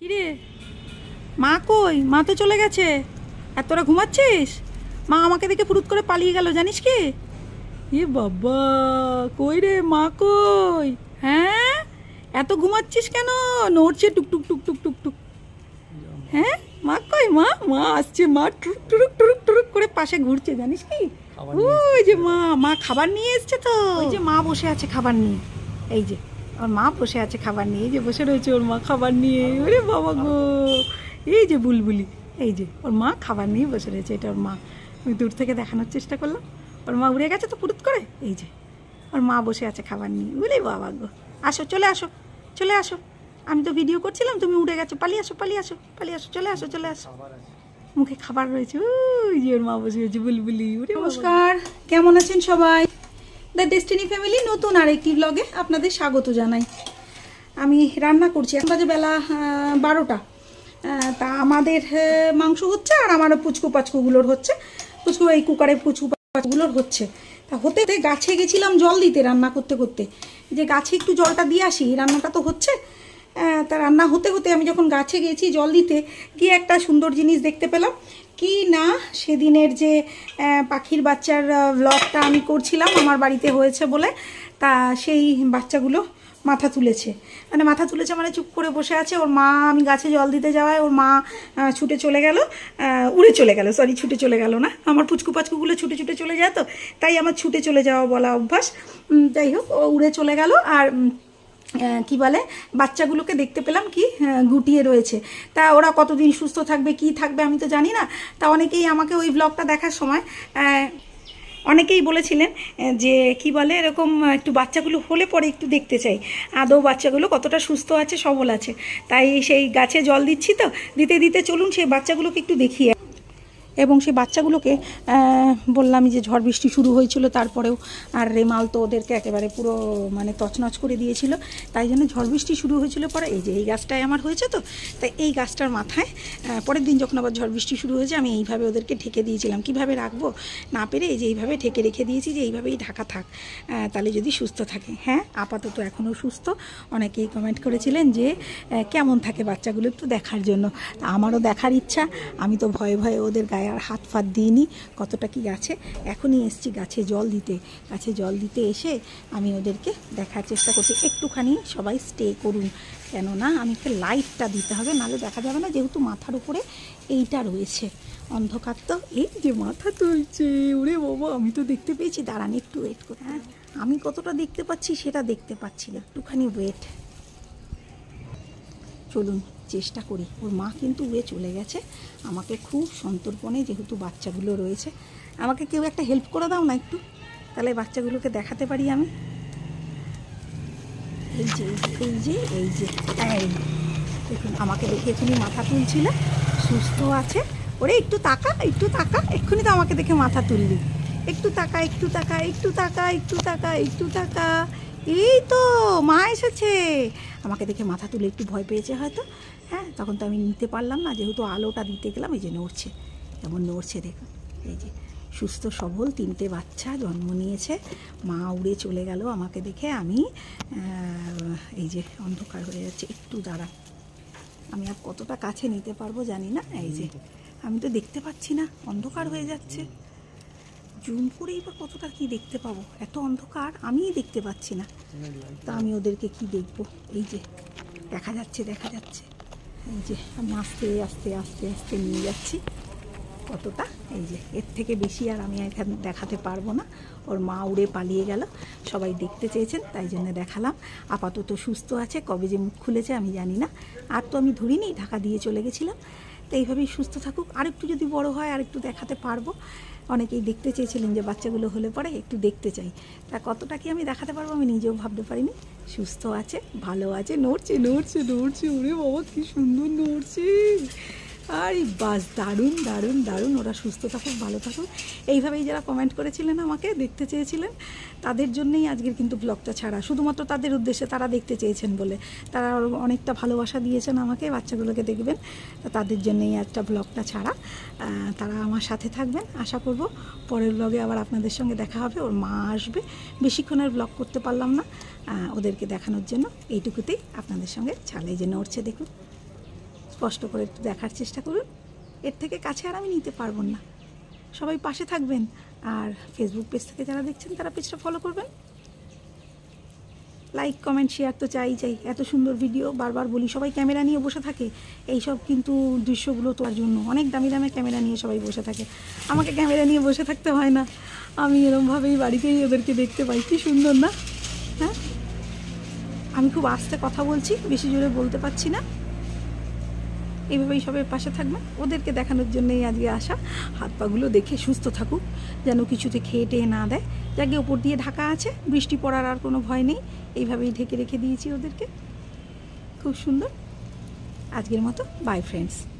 কিরে মা কই মা তো চলে গেছে আর তোরা ঘুমাচ্ছিস মা আমাকে দেখে ফুরুত করে পালিয়ে গেল জানিস কি এ বাবা কই রে মা কই হ্যাঁ এত ঘুমাচ্ছিস কেন নড়ছে টুকটুক টুকটুক টুকটুক হ্যাঁ মা কই মা মা আসছে মা টুরুক টুরুক টুরুক টুরুক করে পাশে ঘুরছে জানিস কি ওই যে মা মা খাবার নিয়ে এসছে তো ওই যে মা বসে আছে খাবার নিয়ে এই যে আর মা বসে আছে খাবার নিয়ে এই যে বসে রয়েছে ওর মা খাবার নিয়ে ওরে বাবা গো এই যে বুলবুলি এই যে ওর মা খাবার নিয়ে বসে রয়েছে এটা ওর মা আমি দূর থেকে দেখানোর চেষ্টা করলাম ওর মা উড়ে গেছে তো পুরুত করে এই যে ওর মা বসে আছে খাবার নিয়ে বুঝলি বাবা গো আসো চলে আসো চলে আসো আমি তো ভিডিও করছিলাম তুমি উড়ে গেছো পালিয়ে আসো পালিয়ে আসো পালিয়ে আসো চলে আসো চলে আসো মুখে খাবার রয়েছে ওই যে ওর মা বসে রয়েছে বুলবুলি নমস্কার কেমন আছেন সবাই দ্য ডেস্টিনি ফ্যামিলি নতুন আরেকটি ব্লগে আপনাদের স্বাগত জানাই আমি রান্না করছি এখন বাজে বেলা বারোটা তা আমাদের মাংস হচ্ছে আর আমার পুচকু পাচকুগুলোর হচ্ছে পুচকু এই কুকারে পুচকু পাচকুগুলোর হচ্ছে তা হতে গাছে গেছিলাম জল দিতে রান্না করতে করতে যে গাছে একটু জলটা দিয়ে আসি রান্নাটা তো হচ্ছে হ্যাঁ, তা রান্না হতে হতে আমি যখন গাছে গেছি জল দিতে গিয়ে একটা সুন্দর জিনিস দেখতে পেলাম কি না সেদিনের যে পাখির বাচ্চার ব্লগটা আমি করছিলাম আমার বাড়িতে হয়েছে বলে তা সেই বাচ্চাগুলো মাথা তুলেছে মানে মাথা তুলেছে মানে চুপ করে বসে আছে ওর মা আমি গাছে জল দিতে যাওয়ায় ওর মা ছুটে চলে গেল উড়ে চলে গেল সরি ছুটে চলে গেল না আমার পুচকু পাচকুগুলো ছুটে ছুটে চলে যেত তাই আমার ছুটে চলে যাওয়া বলা অভ্যাস যাই হোক ও উড়ে চলে গেল আর কি বলে বাচ্চাগুলোকে দেখতে পেলাম কি গুটিয়ে রয়েছে তা ওরা কতদিন সুস্থ থাকবে কি থাকবে আমি তো জানি না তা অনেকেই আমাকে ওই ব্লগটা দেখার সময় অনেকেই বলেছিলেন যে কি বলে এরকম একটু বাচ্চাগুলো হলে পরে একটু দেখতে চাই আদৌ বাচ্চাগুলো কতটা সুস্থ আছে সবল আছে তাই সেই গাছে জল দিচ্ছি তো দিতে দিতে চলুন সেই বাচ্চাগুলোকে একটু দেখিয়ে এবং সেই বাচ্চাগুলোকে বললাম যে ঝড় বৃষ্টি শুরু হয়েছিল তারপরেও আর রেমাল তো ওদেরকে একেবারে পুরো মানে তছনছ করে দিয়েছিল তাই জন্য ঝড় বৃষ্টি শুরু হয়েছিল পরে এই যে এই গাছটাই আমার হয়েছে তো তাই এই গাছটার মাথায় পরের দিন যখন আবার ঝড় বৃষ্টি শুরু হয়েছে আমি এইভাবে ওদেরকে ঠেকে দিয়েছিলাম কিভাবে রাখবো না পেরে এই যে এইভাবে ঠেকে রেখে দিয়েছি যে এইভাবেই ঢাকা থাক তাহলে যদি সুস্থ থাকে হ্যাঁ আপাতত এখনও সুস্থ অনেকেই কমেন্ট করেছিলেন যে কেমন থাকে বাচ্চাগুলো একটু দেখার জন্য আমারও দেখার ইচ্ছা আমি তো ভয়ে ভয়ে ওদের গায়ে গায়ে আর হাত ফাত দিইনি কতটা কি গাছে এখনই এসছি গাছে জল দিতে গাছে জল দিতে এসে আমি ওদেরকে দেখার চেষ্টা করছি একটুখানি সবাই স্টে করুন কেননা আমাকে লাইটটা দিতে হবে নাহলে দেখা যাবে না যেহেতু মাথার উপরে এইটা রয়েছে অন্ধকার তো এই যে মাথা তুলছে ওরে বাবা আমি তো দেখতে পেয়েছি দাঁড়ান একটু ওয়েট করে হ্যাঁ আমি কতটা দেখতে পাচ্ছি সেটা দেখতে পাচ্ছি না একটুখানি ওয়েট চলুন চেষ্টা করি ওর মা কিন্তু উয়ে চলে গেছে আমাকে খুব সন্তর্পণে যেহেতু বাচ্চাগুলো রয়েছে আমাকে কেউ একটা হেল্প করে দাও না একটু তাহলে বাচ্চাগুলোকে দেখাতে পারি আমি এই যে এই যে এই যে এই দেখুন আমাকে দেখে তুমি মাথা তুলছিল সুস্থ আছে ওরে একটু তাকা একটু তাকা এক্ষুনি তো আমাকে দেখে মাথা তুললি একটু তাকা একটু তাকা একটু তাকা একটু তাকা একটু তাকা এই তো মা এসেছে আমাকে দেখে মাথা তুলে একটু ভয় পেয়েছে হয়তো হ্যাঁ তখন তো আমি নিতে পারলাম না যেহেতু আলোটা দিতে গেলাম এই যে নড়ছে এমন নড়ছে দেখুন এই যে সুস্থ সবল তিনটে বাচ্চা জন্ম নিয়েছে মা উড়ে চলে গেল আমাকে দেখে আমি এই যে অন্ধকার হয়ে যাচ্ছে একটু দাঁড়া আমি আর কতটা কাছে নিতে পারবো জানি না এই যে আমি তো দেখতে পাচ্ছি না অন্ধকার হয়ে যাচ্ছে জুম করেই এবার কতটা কি দেখতে পাবো এত অন্ধকার আমিই দেখতে পাচ্ছি না তা আমি ওদেরকে কি দেখবো এই যে দেখা যাচ্ছে দেখা যাচ্ছে এই যে আমি আস্তে আস্তে আস্তে আস্তে নিয়ে যাচ্ছি কতটা এই যে এর থেকে বেশি আর আমি এখান দেখাতে পারবো না ওর মা উড়ে পালিয়ে গেল সবাই দেখতে চেয়েছেন তাই জন্য দেখালাম আপাতত সুস্থ আছে কবে যে মুখ খুলেছে আমি জানি না আর তো আমি ধরিনি ঢাকা দিয়ে চলে গেছিলাম তো এইভাবেই সুস্থ থাকুক আরেকটু যদি বড় হয় আরেকটু দেখাতে পারবো অনেকেই দেখতে চেয়েছিলেন যে বাচ্চাগুলো হলে পরে একটু দেখতে চাই তা কতটা কি আমি দেখাতে পারবো আমি নিজেও ভাবতে পারিনি সুস্থ আছে ভালো আছে নড়ছে নড়ছে নড়ছে ওরে বাবা কী সুন্দর নড়ছে আর বাস দারুণ দারুণ দারুণ ওরা সুস্থ থাকুক ভালো থাকুক এইভাবেই যারা কমেন্ট করেছিলেন আমাকে দেখতে চেয়েছিলেন তাদের জন্যই আজকের কিন্তু ব্লগটা ছাড়া শুধুমাত্র তাদের উদ্দেশ্যে তারা দেখতে চেয়েছেন বলে তারা অনেকটা ভালোবাসা দিয়েছেন আমাকে বাচ্চাগুলোকে দেখবেন তাদের জন্যই একটা ব্লগটা ছাড়া তারা আমার সাথে থাকবেন আশা করব পরের ব্লগে আবার আপনাদের সঙ্গে দেখা হবে ওর মা আসবে বেশিক্ষণের ব্লগ করতে পারলাম না ওদেরকে দেখানোর জন্য এইটুকুতেই আপনাদের সঙ্গে ছালাই যে নড়ছে দেখুন স্পষ্ট করে একটু দেখার চেষ্টা করুন এর থেকে কাছে আর আমি নিতে পারবো না সবাই পাশে থাকবেন আর ফেসবুক পেজ থেকে যারা দেখছেন তারা পেজটা ফলো করবেন লাইক কমেন্ট শেয়ার তো চাই চাই এত সুন্দর ভিডিও বারবার বলি সবাই ক্যামেরা নিয়ে বসে থাকে এই সব কিন্তু দৃশ্যগুলো তোলার জন্য অনেক দামি দামে ক্যামেরা নিয়ে সবাই বসে থাকে আমাকে ক্যামেরা নিয়ে বসে থাকতে হয় না আমি এরমভাবেই বাড়িতেই ওদেরকে দেখতে পাই কি সুন্দর না হ্যাঁ আমি খুব আস্তে কথা বলছি বেশি জোরে বলতে পারছি না এইভাবেই সবাই পাশে থাকবেন ওদেরকে দেখানোর জন্যই আজকে আসা হাত পাগুলো দেখে সুস্থ থাকুক যেন কিছুতে খেয়ে টেয়ে না দেয় যাকে ওপর দিয়ে ঢাকা আছে বৃষ্টি পড়ার আর কোনো ভয় নেই এইভাবেই ঢেকে রেখে দিয়েছি ওদেরকে খুব সুন্দর আজকের মতো বাই ফ্রেন্ডস